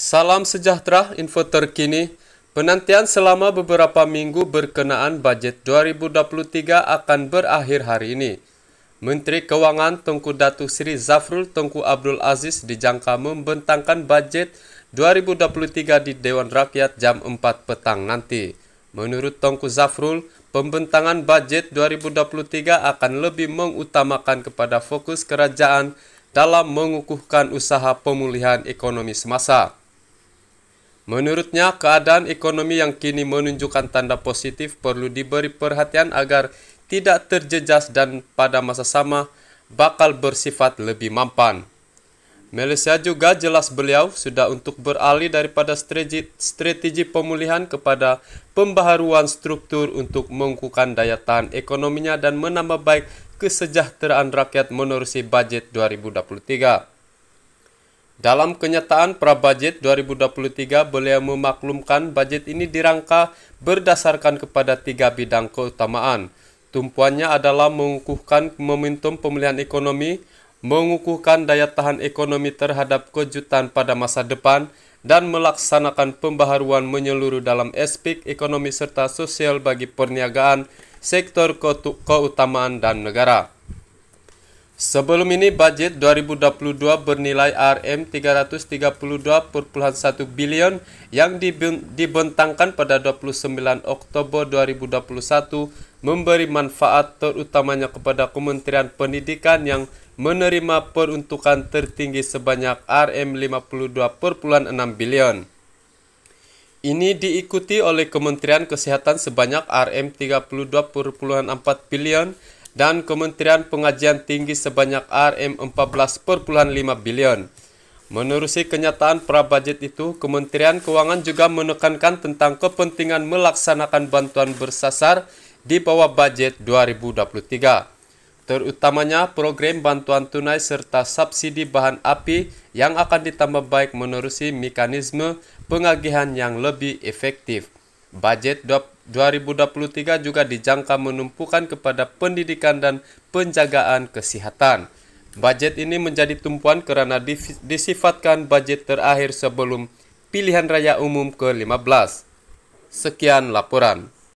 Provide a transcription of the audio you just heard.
Salam sejahtera, info terkini. Penantian selama beberapa minggu berkenaan budget 2023 akan berakhir hari ini. Menteri Keuangan Tengku Datu Sri Zafrul Tengku Abdul Aziz dijangka membentangkan budget 2023 di Dewan Rakyat jam 4 petang nanti. Menurut Tengku Zafrul, pembentangan budget 2023 akan lebih mengutamakan kepada fokus kerajaan dalam mengukuhkan usaha pemulihan ekonomi semasa. Menurutnya, keadaan ekonomi yang kini menunjukkan tanda positif perlu diberi perhatian agar tidak terjejas dan pada masa sama bakal bersifat lebih mampan. Malaysia juga jelas beliau sudah untuk beralih daripada strategi, strategi pemulihan kepada pembaharuan struktur untuk mengukuhkan daya tahan ekonominya dan menambah baik kesejahteraan rakyat menerusi budget 2023. Dalam kenyataan Prabajet 2023, beliau memaklumkan budget ini dirangka berdasarkan kepada tiga bidang keutamaan. Tumpuannya adalah mengukuhkan momentum pemulihan ekonomi, mengukuhkan daya tahan ekonomi terhadap kejutan pada masa depan, dan melaksanakan pembaharuan menyeluruh dalam aspek ekonomi serta sosial bagi perniagaan, sektor keutamaan dan negara. Sebelum ini budget 2022 bernilai RM 332,1 bilion yang dibentangkan pada 29 Oktober 2021 memberi manfaat terutamanya kepada Kementerian Pendidikan yang menerima peruntukan tertinggi sebanyak RM 52,6 bilion. Ini diikuti oleh Kementerian Kesehatan sebanyak RM 32,4 bilion dan Kementerian Pengajian Tinggi sebanyak RM14,5 bilion. Menerusi kenyataan prabajet itu, Kementerian Keuangan juga menekankan tentang kepentingan melaksanakan bantuan bersasar di bawah budget 2023. Terutamanya program bantuan tunai serta subsidi bahan api yang akan ditambah baik menerusi mekanisme pengagihan yang lebih efektif. Budget 2023 juga dijangka menumpukan kepada pendidikan dan penjagaan kesehatan. Budget ini menjadi tumpuan karena disifatkan budget terakhir sebelum pilihan raya umum ke-15. Sekian laporan.